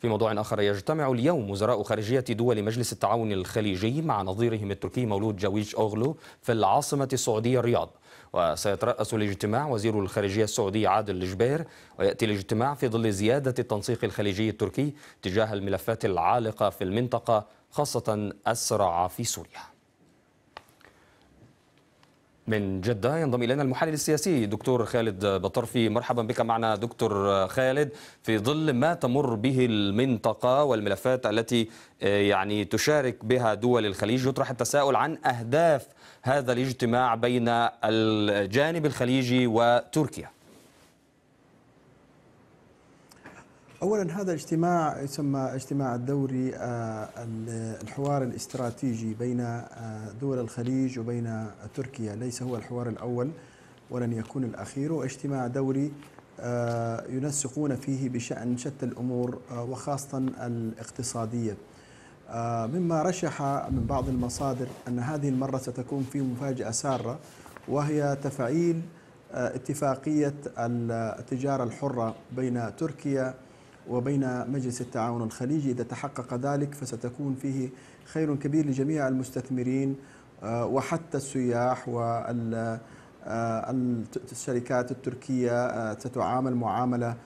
في موضوع آخر يجتمع اليوم وزراء خارجية دول مجلس التعاون الخليجي مع نظيرهم التركي مولود جاويش أوغلو في العاصمة السعودية الرياض وسيترأس الاجتماع وزير الخارجية السعودي عادل الجبير ويأتي الاجتماع في ظل زيادة التنسيق الخليجي التركي تجاه الملفات العالقة في المنطقة خاصة السرعة في سوريا من جدة ينضم إلينا المحلل السياسي دكتور خالد بطرفي مرحبا بك معنا دكتور خالد في ظل ما تمر به المنطقة والملفات التي آه، يعني تشارك بها دول الخليج يطرح التساؤل عن أهداف هذا الاجتماع بين الجانب الخليجي وتركيا اولا هذا الاجتماع يسمى اجتماع الدوري آه، الحوار الاستراتيجي بين آه، دول الخليج وبين تركيا ليس هو الحوار الاول ولن يكون الاخير واجتماع دوري آه، ينسقون فيه بشان شتى الامور وخاصه الاقتصاديه مما رشح من بعض المصادر ان هذه المره ستكون في مفاجاه ساره وهي تفعيل اتفاقيه التجاره الحره بين تركيا وبين مجلس التعاون الخليجي إذا تحقق ذلك فستكون فيه خير كبير لجميع المستثمرين آه، وحتى السياح والشركات آه، التركية آه، ستعامل معاملة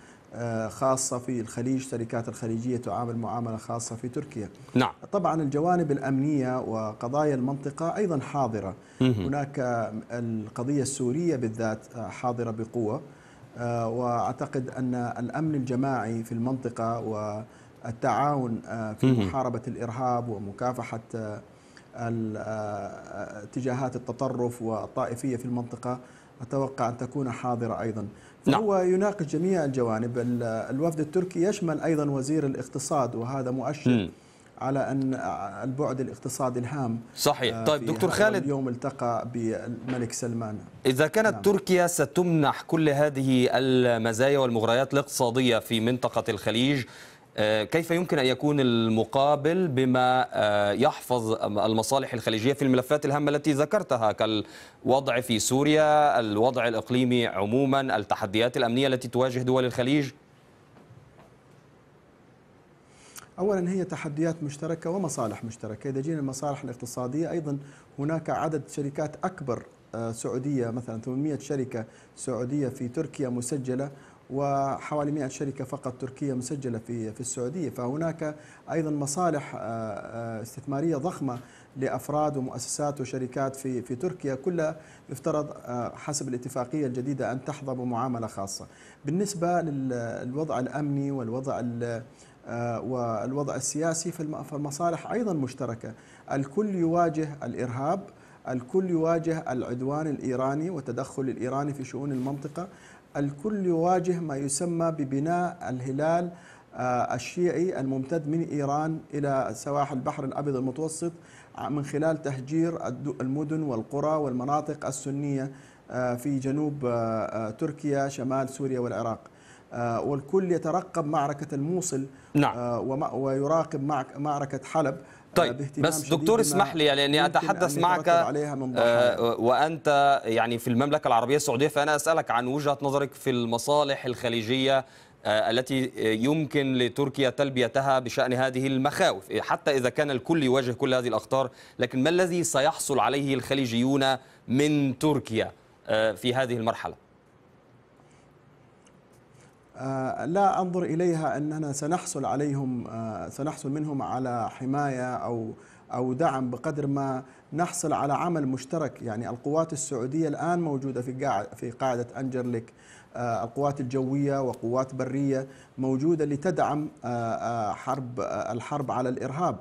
خاصة في الخليج شركات الخليجية تعامل معاملة خاصة في تركيا نعم. طبعا الجوانب الأمنية وقضايا المنطقة أيضا حاضرة مه. هناك القضية السورية بالذات حاضرة بقوة آه، واعتقد ان الامن الجماعي في المنطقه والتعاون آه، في محاربه الارهاب ومكافحه آه، اتجاهات التطرف والطائفيه في المنطقه اتوقع ان تكون حاضره ايضا. نعم. فهو نعم. يناقش جميع الجوانب، الوفد التركي يشمل ايضا وزير الاقتصاد وهذا مؤشر م. على أن البعد الاقتصادي الهام صحيح آه، طيب دكتور خالد اليوم التقى بالملك سلمان إذا كانت نعم. تركيا ستمنح كل هذه المزايا والمغريات الاقتصادية في منطقة الخليج آه، كيف يمكن أن يكون المقابل بما آه، يحفظ المصالح الخليجية في الملفات الهامة التي ذكرتها كالوضع في سوريا الوضع الإقليمي عموما التحديات الأمنية التي تواجه دول الخليج؟ أولا هي تحديات مشتركة ومصالح مشتركة إذا جينا المصالح الاقتصادية أيضا هناك عدد شركات أكبر آه، سعودية مثلا 800 شركة سعودية في تركيا مسجلة وحوالي 100 شركة فقط تركية مسجلة في في السعودية فهناك أيضا مصالح آه، آه، استثمارية ضخمة لأفراد ومؤسسات وشركات في في تركيا كلها يفترض حسب الاتفاقية الجديدة أن تحظى بمعاملة خاصة بالنسبة للوضع الأمني والوضع آه، والوضع السياسي فالمصالح أيضا مشتركة الكل يواجه الإرهاب الكل يواجه العدوان الإيراني والتدخل الإيراني في شؤون المنطقة الكل يواجه ما يسمى ببناء الهلال آه، الشيعي الممتد من إيران إلى سواحل البحر الأبيض المتوسط آه، من خلال تهجير المدن والقرى والمناطق السنية في جنوب تركيا شمال سوريا والعراق آه، والكل يترقب معركة الموصل نعم. آه، ويراقب معركة حلب آه، طيب بس دكتور اسمح لي يعني لاني اتحدث معك من وانت يعني في المملكه العربيه السعوديه فانا اسالك عن وجهه نظرك في المصالح الخليجيه التي يمكن لتركيا تلبيتها بشان هذه المخاوف حتى اذا كان الكل يواجه كل هذه الاخطار لكن ما الذي سيحصل عليه الخليجيون من تركيا في هذه المرحله آه، لا انظر اليها اننا سنحصل عليهم آه، سنحصل منهم على حمايه او او دعم بقدر ما نحصل على عمل مشترك يعني القوات السعوديه الان موجوده في في قاعده انجرليك آه، القوات الجويه وقوات بريه موجوده لتدعم حرب الحرب على الارهاب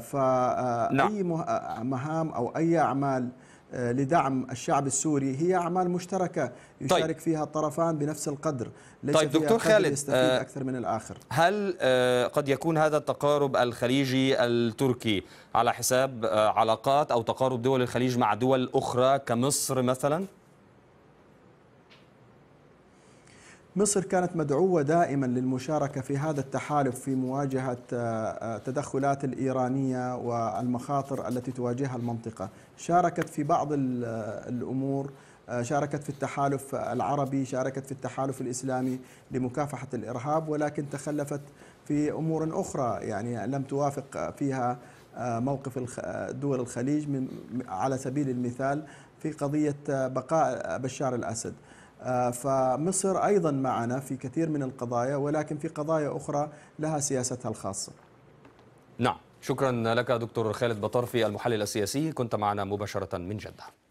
فاي نعم. مهام او اي اعمال آه، لدعم الشعب السوري هي أعمال مشتركة طيب. يشارك طيب. فيها الطرفان بنفس القدر ليس طيب دكتور خالد يستفيد آه أكثر من الآخر هل آه قد يكون هذا التقارب الخليجي التركي على حساب آه علاقات أو تقارب دول الخليج مع دول أخرى كمصر مثلا؟ مصر كانت مدعوة دائما للمشاركة في هذا التحالف في مواجهة آه، آه، التدخلات الإيرانية والمخاطر التي تواجهها المنطقة شاركت في بعض آه، الأمور شاركت في التحالف العربي شاركت في التحالف الإسلامي لمكافحة الإرهاب ولكن تخلفت في أمور أخرى يعني لم توافق فيها موقف دول الخليج على سبيل المثال في قضية بقاء بشار الأسد آه، فمصر أيضا معنا في كثير من القضايا ولكن في قضايا أخرى لها سياستها الخاصة نعم شكرا لك دكتور خالد بطرفي المحلل السياسي كنت معنا مباشرة من جدة